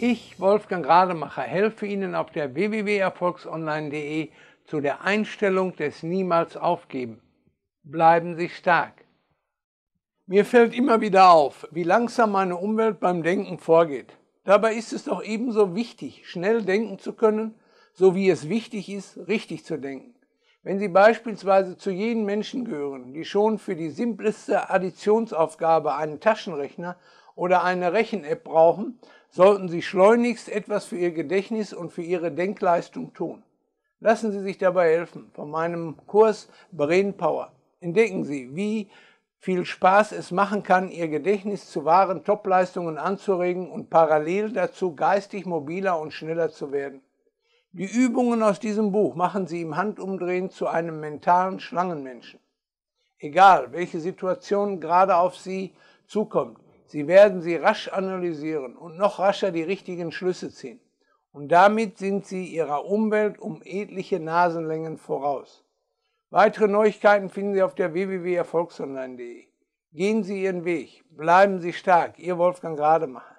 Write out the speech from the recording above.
Ich, Wolfgang Rademacher, helfe Ihnen auf der www.erfolgsonline.de zu der Einstellung des Niemals aufgeben. Bleiben Sie stark. Mir fällt immer wieder auf, wie langsam meine Umwelt beim Denken vorgeht. Dabei ist es doch ebenso wichtig, schnell denken zu können, so wie es wichtig ist, richtig zu denken. Wenn Sie beispielsweise zu jenen Menschen gehören, die schon für die simpleste Additionsaufgabe einen Taschenrechner oder eine Rechen-App brauchen, sollten Sie schleunigst etwas für Ihr Gedächtnis und für Ihre Denkleistung tun. Lassen Sie sich dabei helfen von meinem Kurs Brain Power. Entdecken Sie, wie viel Spaß es machen kann, Ihr Gedächtnis zu wahren Topleistungen anzuregen und parallel dazu geistig mobiler und schneller zu werden. Die Übungen aus diesem Buch machen Sie im Handumdrehen zu einem mentalen Schlangenmenschen. Egal, welche Situation gerade auf Sie zukommt, Sie werden sie rasch analysieren und noch rascher die richtigen Schlüsse ziehen. Und damit sind Sie Ihrer Umwelt um etliche Nasenlängen voraus. Weitere Neuigkeiten finden Sie auf der www.erfolgsonline.de. Gehen Sie Ihren Weg, bleiben Sie stark, Ihr Wolfgang Rademacher.